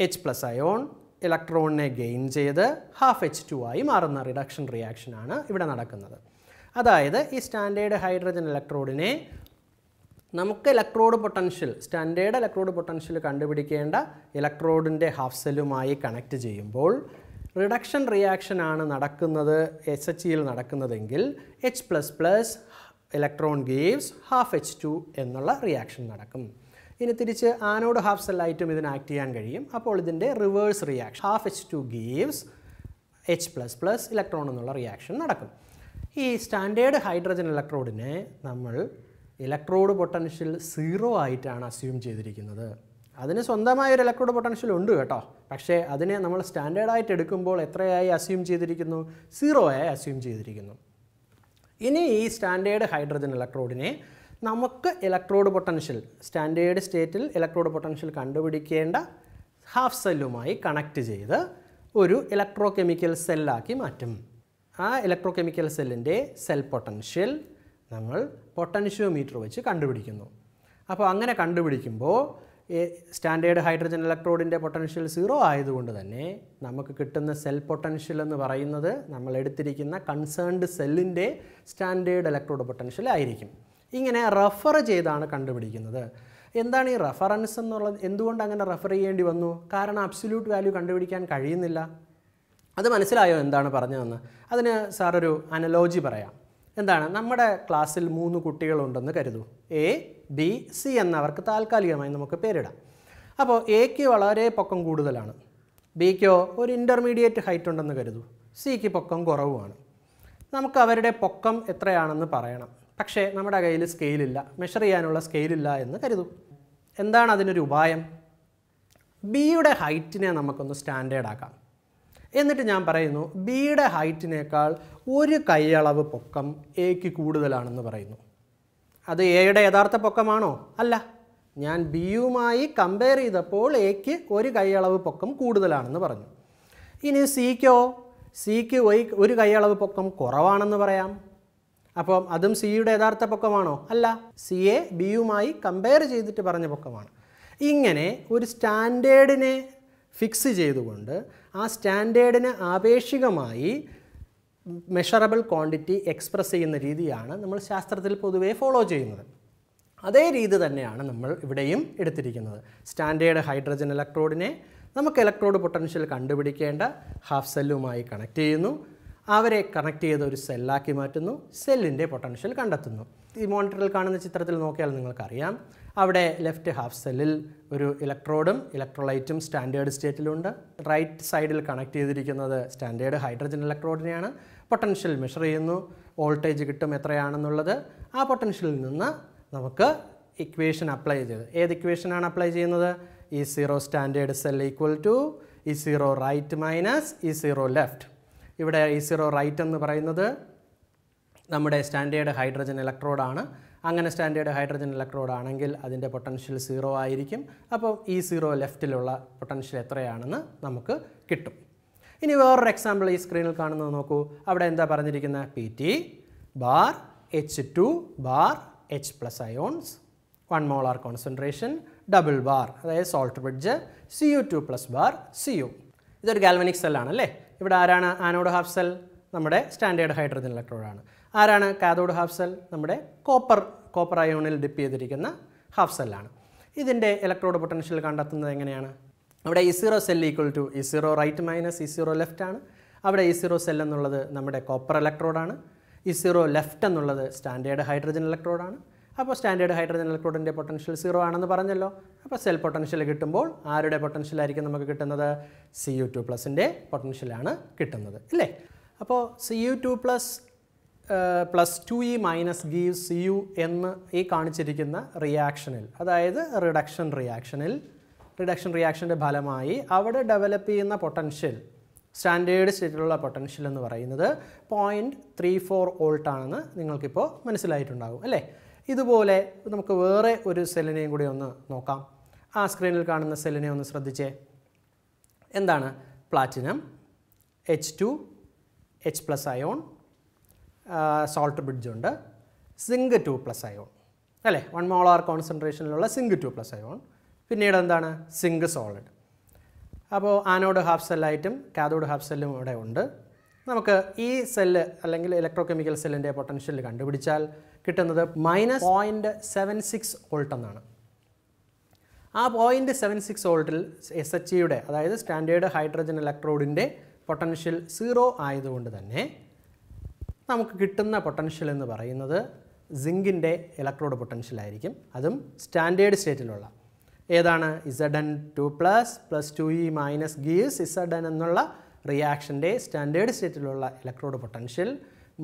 എച്ച് പ്ലസ് അയോൺ ഇലക്ട്രോണിനെ ഗെയിൻ ചെയ്ത് ഹാഫ് എച്ച് ടു ആയി മാറുന്ന റിഡക്ഷൻ റിയാക്ഷനാണ് ഇവിടെ നടക്കുന്നത് അതായത് ഈ സ്റ്റാൻഡേർഡ് ഹൈഡ്രജൻ ഇലക്ട്രോഡിനെ നമുക്ക് electrode potential standard electrode potential കണ്ടുപിടിക്കേണ്ട ഇലക്ട്രോഡിൻ്റെ ഹാഫ് സെല്ലുമായി കണക്ട് ചെയ്യുമ്പോൾ റിഡക്ഷൻ റിയാക്ഷൻ ആണ് നടക്കുന്നത് എസ് എച്ച് ഇയിൽ നടക്കുന്നതെങ്കിൽ H plus plus electron gives half H two എന്നുള്ള റിയാക്ഷൻ നടക്കും ഇനി തിരിച്ച് ആനോഡ് ഹാഫ് സെല്ലായിട്ടും ഇതിന് ആക്ട് ചെയ്യാൻ കഴിയും അപ്പോൾ ഇതിൻ്റെ reverse reaction half H two gives H plus plus electron എന്നുള്ള റിയാക്ഷൻ നടക്കും ഈ സ്റ്റാൻഡേർഡ് ഹൈഡ്രജൻ ഇലക്ട്രോഡിനെ നമ്മൾ ഇലക്ട്രോഡ് പൊട്ടൻഷ്യൽ സീറോ ആയിട്ടാണ് അസ്യൂം ചെയ്തിരിക്കുന്നത് അതിന് സ്വന്തമായ ഒരു ഇലക്ട്രോഡ് പൊട്ടൻഷ്യൽ ഉണ്ട് കേട്ടോ പക്ഷേ അതിനെ നമ്മൾ സ്റ്റാൻഡേർഡായിട്ട് എടുക്കുമ്പോൾ എത്രയായി അസ്യൂം ചെയ്തിരിക്കുന്നു സീറോ ആയി അസ്യൂം ചെയ്തിരിക്കുന്നു ഇനി ഈ സ്റ്റാൻഡേർഡ് ഹൈഡ്രജൻ ഇലക്ട്രോഡിനെ നമുക്ക് ഇലക്ട്രോഡ് പൊട്ടൻഷ്യൽ സ്റ്റാൻഡേർഡ് സ്റ്റേറ്റിൽ ഇലക്ട്രോഡ് പൊട്ടൻഷ്യൽ കണ്ടുപിടിക്കേണ്ട ഹാഫ് സെല്ലുമായി കണക്ട് ചെയ്ത് ഒരു ഇലക്ട്രോ കെമിക്കൽ സെല്ലാക്കി മാറ്റും ആ ഇലക്ട്രോ കെമിക്കൽ സെല്ലിൻ്റെ സെൽ പൊട്ടൻഷ്യൽ നമ്മൾ പൊട്ടൻഷ്യോമീറ്റർ വെച്ച് കണ്ടുപിടിക്കുന്നു അപ്പോൾ അങ്ങനെ കണ്ടുപിടിക്കുമ്പോൾ സ്റ്റാൻഡേർഡ് ഹൈഡ്രജൻ ഇലക്ട്രോഡിൻ്റെ പൊട്ടൻഷ്യൽ സീറോ ആയതുകൊണ്ട് തന്നെ നമുക്ക് കിട്ടുന്ന സെൽ പൊട്ടൻഷ്യൽ എന്ന് പറയുന്നത് നമ്മൾ എടുത്തിരിക്കുന്ന കൺസേൺഡ് സെല്ലിൻ്റെ സ്റ്റാൻഡേർഡ് ഇലക്ട്രോഡ് പൊട്ടൻഷ്യൽ ആയിരിക്കും ഇങ്ങനെ റെഫർ ചെയ്താണ് കണ്ടുപിടിക്കുന്നത് എന്താണ് ഈ റെഫറൻസ് എന്നുള്ളത് എന്തുകൊണ്ട് അങ്ങനെ റെഫർ ചെയ്യേണ്ടി വന്നു കാരണം അബ്സല്യൂട്ട് വാല്യൂ കണ്ടുപിടിക്കാൻ കഴിയുന്നില്ല അത് മനസ്സിലായോ എന്താണ് പറഞ്ഞതെന്ന് അതിന് സാറൊരു അനലോജി പറയാം എന്താണ് നമ്മുടെ ക്ലാസ്സിൽ മൂന്ന് കുട്ടികളുണ്ടെന്ന് കരുതൂ എ ബി സി എന്നവർക്ക് താൽക്കാലികമായി നമുക്ക് പേരിടാം അപ്പോൾ എക്ക് വളരെ പൊക്കം കൂടുതലാണ് ബിക്കോ ഒരു ഇൻ്റർമീഡിയറ്റ് ഹൈറ്റ് ഉണ്ടെന്ന് കരുതൂ സിക്ക് പൊക്കം കുറവുമാണ് നമുക്ക് അവരുടെ പൊക്കം എത്രയാണെന്ന് പറയണം പക്ഷേ നമ്മുടെ കയ്യിൽ സ്കെയിലില്ല മെഷർ ചെയ്യാനുള്ള സ്കെയിലില്ല എന്ന് കരുതൂ എന്താണ് അതിനൊരു ഉപായം ബിയുടെ ഹൈറ്റിനെ നമുക്കൊന്ന് സ്റ്റാൻഡേർഡ് ആക്കാം എന്നിട്ട് ഞാൻ പറയുന്നു ബിയുടെ ഹൈറ്റിനേക്കാൾ ഒരു കൈയളവ് പൊക്കം എക്ക് കൂടുതലാണെന്ന് പറയുന്നു അത് എയുടെ യഥാർത്ഥ പൊക്കമാണോ അല്ല ഞാൻ ബിയുമായി കമ്പയർ ചെയ്തപ്പോൾ എക്ക് ഒരു കൈയളവ് പൊക്കം കൂടുതലാണെന്ന് പറഞ്ഞു ഇനി സിക്കോ സിക്ക് ഒരു കൈയളവ് പൊക്കം കുറവാണെന്ന് പറയാം അപ്പം അതും സിയുടെ യഥാർത്ഥ പൊക്കമാണോ അല്ല സിയെ ബിയുമായി കമ്പയർ ചെയ്തിട്ട് പറഞ്ഞ പൊക്കമാണ് ഇങ്ങനെ ഒരു സ്റ്റാൻഡേർഡിനെ ഫിക്സ് ചെയ്തുകൊണ്ട് ആ സ്റ്റാൻഡേർഡിന് ആപേക്ഷികമായി മെഷറബിൾ ക്വാണ്ടിറ്റി എക്സ്പ്രസ് ചെയ്യുന്ന രീതിയാണ് നമ്മൾ ശാസ്ത്രത്തിൽ പൊതുവേ ഫോളോ ചെയ്യുന്നത് അതേ രീതി തന്നെയാണ് നമ്മൾ ഇവിടെയും എടുത്തിരിക്കുന്നത് സ്റ്റാൻഡേർഡ് ഹൈഡ്രജൻ ഇലക്ട്രോഡിനെ നമുക്ക് ഇലക്ട്രോഡ് പൊട്ടൻഷ്യൽ കണ്ടുപിടിക്കേണ്ട ഹാഫ് സെല്ലുമായി കണക്ട് ചെയ്യുന്നു അവരെ കണക്ട് ചെയ്ത് ഒരു സെല്ലാക്കി മാറ്റുന്നു സെല്ലിൻ്റെ പൊട്ടൻഷ്യൽ കണ്ടെത്തുന്നു ഈ മോണിറ്ററിൽ കാണുന്ന ചിത്രത്തിൽ നോക്കിയാൽ നിങ്ങൾക്കറിയാം അവിടെ ലെഫ്റ്റ് ഹാഫ് സെല്ലിൽ ഒരു ഇലക്ട്രോഡും ഇലക്ട്രോലൈറ്റും സ്റ്റാൻഡേർഡ് സ്റ്റേറ്റിലുണ്ട് റൈറ്റ് സൈഡിൽ കണക്ട് ചെയ്തിരിക്കുന്നത് സ്റ്റാൻഡേർഡ് ഹൈഡ്രജൻ ഇലക്ട്രോഡിനെയാണ് പൊട്ടൻഷ്യൽ മെഷർ ചെയ്യുന്നു വോൾട്ടേജ് കിട്ടും എത്രയാണെന്നുള്ളത് ആ പൊട്ടൻഷ്യലിൽ നിന്ന് നമുക്ക് ഇക്വേഷൻ അപ്ലൈ ചെയ്ത് ഏത് ഇക്വേഷനാണ് അപ്ലൈ ചെയ്യുന്നത് E zero standard cell equal to E zero right minus E zero left ഇവിടെ ഇ സീറോ റൈറ്റ് എന്ന് പറയുന്നത് നമ്മുടെ സ്റ്റാൻഡേർഡ് ഹൈഡ്രജൻ ഇലക്ട്രോഡാണ് അങ്ങനെ സ്റ്റാൻഡേർഡ് ഹൈഡ്രജൻ ഇലക്ട്രോഡ് ആണെങ്കിൽ അതിൻ്റെ പൊട്ടൻഷ്യൽ സീറോ ആയിരിക്കും അപ്പോൾ ഈ e സീറോ ലെഫ്റ്റിലുള്ള പൊട്ടൻഷ്യൽ എത്രയാണെന്ന് നമുക്ക് കിട്ടും ഇനി വേറൊരു എക്സാമ്പിൾ ഈ സ്ക്രീനിൽ കാണുന്നത് നോക്കൂ അവിടെ എന്താ പറഞ്ഞിരിക്കുന്നത് P T bar H two bar H plus ions one molar concentration double bar അതായത് salt bridge C U two plus bar C U ഇതൊരു ഗാൽവനിക് സെല്ലാണ് അല്ലേ ഇവിടെ ആരാണ് ആനോഡ് ഹാഫ് സെൽ നമ്മുടെ സ്റ്റാൻഡേർഡ് ഹൈഡ്രജൻ ഇലക്ട്രോഡാണ് ആരാണ് കാതോഡ് ഹാഫ് സെൽ നമ്മുടെ കോപ്പർ കോപ്പർ അയോണിൽ ഡിപ്പ് ചെയ്തിരിക്കുന്ന ഹാഫ് സെല്ലാണ് ഇതിൻ്റെ ഇലക്ട്രോഡ് പൊട്ടൻഷ്യൽ കണ്ടെത്തുന്നത് എങ്ങനെയാണ് അവിടെ E zero cell equal to E zero right minus E zero left ആണ് അവിടെ ഇ സീറോ സെൽ എന്നുള്ളത് നമ്മുടെ കോപ്പർ ഇലക്ട്രോഡാണ് ഇ സീറോ ലെഫ്റ്റ് എന്നുള്ളത് സ്റ്റാൻഡേർഡ് ഹൈഡ്രജൻ ഇലക്ട്രോഡാണ് അപ്പോൾ സ്റ്റാൻഡേർഡ് ഹൈഡ്രജൻ ഇലക്ട്രോഡിൻ്റെ പൊട്ടൻഷ്യൽ സീറോ ആണെന്ന് പറഞ്ഞല്ലോ അപ്പോൾ സെൽ പൊട്ടൻഷ്യൽ കിട്ടുമ്പോൾ ആരുടെ പൊട്ടൻഷ്യൽ ആയിരിക്കും നമുക്ക് കിട്ടുന്നത് സി യു ടു പ്ലസിൻ്റെ പൊട്ടൻഷ്യലാണ് കിട്ടുന്നത് ഇല്ലേ അപ്പോൾ C U two plus plus two E minus give C U എന്ന് ഈ കാണിച്ചിരിക്കുന്ന റിയാക്ഷനിൽ അതായത് റിഡക്ഷൻ റിയാക്ഷനിൽ റിഡക്ഷൻ റിയാക്ഷൻ്റെ ഫലമായി അവിടെ ഡെവലപ്പ് ചെയ്യുന്ന പൊട്ടൻഷ്യൽ സ്റ്റാൻഡേർഡ് സ്റ്റേറ്റിലുള്ള പൊട്ടൻഷ്യൽ എന്ന് പറയുന്നത് പോയിൻറ്റ് ത്രീ ഫോർ വോൾട്ട് ആണെന്ന് നിങ്ങൾക്കിപ്പോൾ മനസ്സിലായിട്ടുണ്ടാകും അല്ലേ ഇതുപോലെ നമുക്ക് വേറെ ഒരു സെല്ലിനെയും കൂടി ഒന്ന് നോക്കാം ആ സ്ക്രീനിൽ കാണുന്ന സെല്ലിനെ ഒന്ന് ശ്രദ്ധിച്ചേ എന്താണ് platinum H two H plus ion salt bridge ഉണ്ട് സിങ്ക് ടു പ്ലസ് അയോൺ അല്ലേ വൺ മോളാർ കോൺസെൻട്രേഷനിലുള്ള സിങ്ക് ടു പ്ലസ് അയോൺ പിന്നീട് എന്താണ് സിങ്ക് സോളിഡ് അപ്പോൾ ആനോഡ് ഹാഫ് സെല്ലായിട്ടും കാഥോഡ് ഹാഫ് സെല്ലും ഇവിടെ ഉണ്ട് നമുക്ക് ഈ സെല്ല് അല്ലെങ്കിൽ കെമിക്കൽ സെല്ലിൻ്റെ പൊട്ടൻഷ്യൽ കണ്ടുപിടിച്ചാൽ കിട്ടുന്നത് minus point seven six volt എന്നാണ് ആ പോയിൻറ്റ് സെവൻ സിക്സ് വോൾട്ടിൽ എസ് എച്ച് ഇയുടെ അതായത് സ്റ്റാൻഡേർഡ് ഹൈഡ്രജൻ ഇലക്ട്രോഡിൻ്റെ പൊട്ടൻഷ്യൽ സീറോ ആയതുകൊണ്ട് തന്നെ നമുക്ക് കിട്ടുന്ന പൊട്ടൻഷ്യൽ എന്ന് പറയുന്നത് സിങ്കിൻ്റെ ഇലക്ട്രോഡ് പൊട്ടൻഷ്യൽ ആയിരിക്കും അതും സ്റ്റാൻഡേർഡ് സ്റ്റേറ്റിലുള്ള ഏതാണ് Z N two plus plus two E minus gives Z N എന്നുള്ള റിയാക്ഷൻ്റെ സ്റ്റാൻഡേർഡ് സ്റ്റേറ്റിലുള്ള electrode potential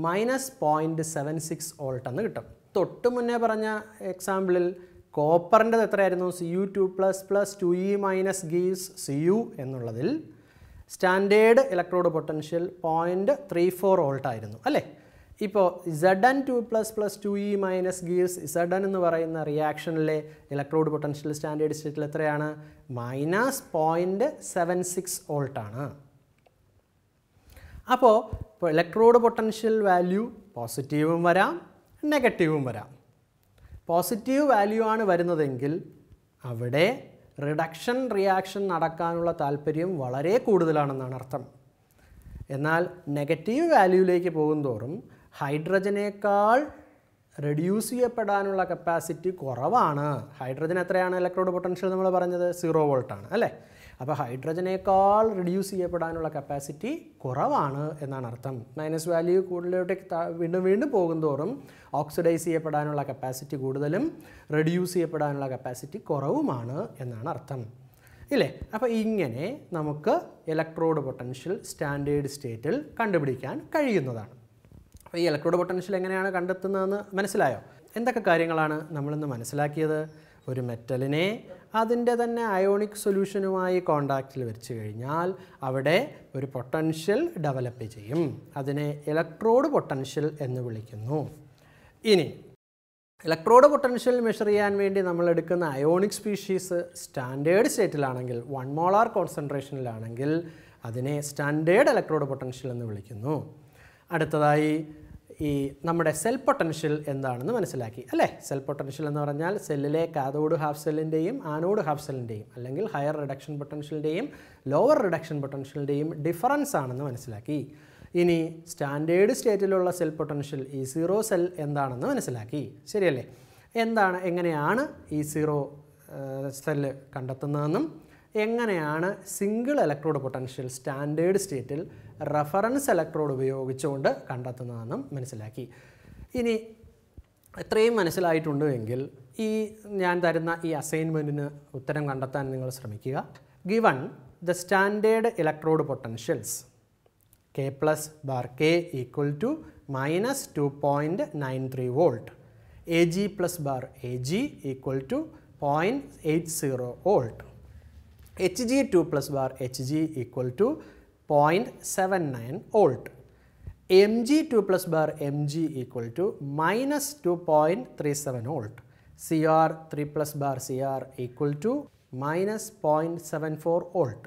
minus point seven six volt എന്ന് കിട്ടും തൊട്ട് മുന്നേ പറഞ്ഞ എക്സാമ്പിളിൽ കോപ്പറിൻ്റെത് എത്രയായിരുന്നു C U two plus plus two E minus gives C U എന്നുള്ളതിൽ standard electrode potential point three four volt ആയിരുന്നു അല്ലേ ഇപ്പോൾ Z N two plus plus two E minus gives Z N എന്ന് പറയുന്ന റിയാക്ഷനിലെ ഇലക്ട്രോഡ് പൊട്ടൻഷ്യൽ സ്റ്റാൻഡേർഡ് സ്റ്റേറ്റിൽ എത്രയാണ് മൈനസ് പോയിൻറ്റ് സെവൻ സിക്സ് വോൾട്ടാണ് അപ്പോൾ ഇപ്പോൾ ഇലക്ട്രോഡ് പൊട്ടൻഷ്യൽ വാല്യൂ പോസിറ്റീവും വരാം നെഗറ്റീവും വരാം പോസിറ്റീവ് വാല്യൂ ആണ് വരുന്നതെങ്കിൽ അവിടെ റിഡക്ഷൻ റിയാക്ഷൻ നടക്കാനുള്ള താല്പര്യം വളരെ കൂടുതലാണെന്നാണ് അർത്ഥം എന്നാൽ നെഗറ്റീവ് വാല്യൂവിലേക്ക് പോകുന്തോറും ഹൈഡ്രജനേക്കാൾ റെഡ്യൂസ് ചെയ്യപ്പെടാനുള്ള കപ്പാസിറ്റി കുറവാണ് ഹൈഡ്രജൻ എത്രയാണ് ഇലക്ട്രോഡ് പൊട്ടൻഷ്യൽ നമ്മൾ പറഞ്ഞത് സീറോ വോൾട്ടാണ് അല്ലേ അപ്പോൾ ഹൈഡ്രജനേക്കാൾ റിഡ്യൂസ് ചെയ്യപ്പെടാനുള്ള കപ്പാസിറ്റി കുറവാണ് എന്നാണ് അർത്ഥം മൈനസ് വാല്യൂ കൂടുതലോട്ടേക്ക് വീണ്ടും വീണ്ടും പോകുന്തോറും ഓക്സിഡൈസ് ചെയ്യപ്പെടാനുള്ള കപ്പാസിറ്റി കൂടുതലും റെഡ്യൂസ് ചെയ്യപ്പെടാനുള്ള കപ്പാസിറ്റി കുറവുമാണ് എന്നാണ് അർത്ഥം ഇല്ലേ അപ്പോൾ ഇങ്ങനെ നമുക്ക് ഇലക്ട്രോഡ് പൊട്ടൻഷ്യൽ സ്റ്റാൻഡേർഡ് സ്റ്റേറ്റിൽ കണ്ടുപിടിക്കാൻ കഴിയുന്നതാണ് അപ്പോൾ ഈ ഇലക്ട്രോഡ് പൊട്ടൻഷ്യൽ എങ്ങനെയാണ് കണ്ടെത്തുന്നതെന്ന് മനസ്സിലായോ എന്തൊക്കെ കാര്യങ്ങളാണ് നമ്മളിന്ന് മനസ്സിലാക്കിയത് ഒരു മെറ്റലിനെ അതിൻ്റെ തന്നെ അയോണിക് സൊല്യൂഷനുമായി കോണ്ടാക്റ്റിൽ വെച്ച് കഴിഞ്ഞാൽ അവിടെ ഒരു പൊട്ടൻഷ്യൽ ഡെവലപ്പ് ചെയ്യും അതിനെ ഇലക്ട്രോഡ് പൊട്ടൻഷ്യൽ എന്ന് വിളിക്കുന്നു ഇനി ഇലക്ട്രോഡ് പൊട്ടൻഷ്യൽ മെഷർ ചെയ്യാൻ വേണ്ടി നമ്മൾ എടുക്കുന്ന അയോണിക് സ്പീഷീസ് സ്റ്റാൻഡേർഡ് സ്റ്റേറ്റിലാണെങ്കിൽ വൺ മോളാർ കോൺസെൻട്രേഷനിലാണെങ്കിൽ അതിനെ സ്റ്റാൻഡേർഡ് ഇലക്ട്രോഡ് പൊട്ടൻഷ്യൽ എന്ന് വിളിക്കുന്നു അടുത്തതായി ഈ നമ്മുടെ സെൽ പൊട്ടൻഷ്യൽ എന്താണെന്ന് മനസ്സിലാക്കി അല്ലേ സെൽ പൊട്ടൻഷ്യൽ എന്ന് പറഞ്ഞാൽ സെല്ലിലെ കാതോട് ഹാഫ് സെല്ലിൻ്റെയും ആനോഡ് ഹാഫ് സെല്ലിൻ്റെയും അല്ലെങ്കിൽ ഹയർ റിഡക്ഷൻ പൊട്ടൻഷ്യലിൻ്റെയും ലോവർ റിഡക്ഷൻ പൊട്ടൻഷ്യലിൻ്റെയും ഡിഫറൻസ് ആണെന്ന് മനസ്സിലാക്കി ഇനി സ്റ്റാൻഡേർഡ് സ്റ്റേറ്റിലുള്ള സെൽ പൊട്ടൻഷ്യൽ ഈ സീറോ സെൽ എന്താണെന്ന് മനസ്സിലാക്കി ശരിയല്ലേ എന്താണ് എങ്ങനെയാണ് ഈ സീറോ സെല്ല് കണ്ടെത്തുന്നതെന്നും എങ്ങനെയാണ് സിംഗിൾ ഇലക്ട്രോഡ് പൊട്ടൻഷ്യൽ സ്റ്റാൻഡേർഡ് സ്റ്റേറ്റിൽ റഫറൻസ് ഇലക്ട്രോഡ് ഉപയോഗിച്ചുകൊണ്ട് കണ്ടെത്തുന്നതെന്നും മനസ്സിലാക്കി ഇനി ഇത്രയും മനസ്സിലായിട്ടുണ്ടെങ്കിൽ ഈ ഞാൻ തരുന്ന ഈ അസൈൻമെൻറ്റിന് ഉത്തരം കണ്ടെത്താൻ നിങ്ങൾ ശ്രമിക്കുക given the standard electrode potentials K plus bar K equal to minus two point nine three volt A G plus bar A G equal to point eight zero volt Hg2 plus bar Hg equal to 0.79 volt. Mg2 plus bar Mg equal to minus 2.37 volt. Cr3 plus bar Cr equal to minus 0.74 volt.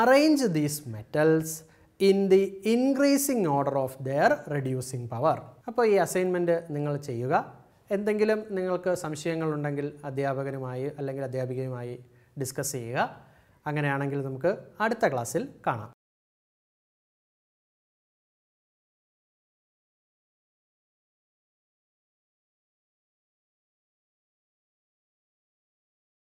Arrange these metals in the increasing order of their reducing power. അപ്പോൾ ഈ assignment നിങ്ങൾ ചെയ്യുക എന്തെങ്കിലും നിങ്ങൾക്ക് സംശയങ്ങളുണ്ടെങ്കിൽ അധ്യാപകനുമായി അല്ലെങ്കിൽ അധ്യാപികയുമായി discuss ചെയ്യുക അങ്ങനെയാണെങ്കിൽ നമുക്ക് അടുത്ത ക്ലാസ്സിൽ കാണാം